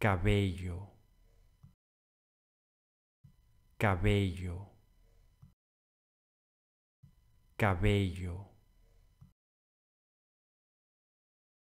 cabello, cabello, cabello.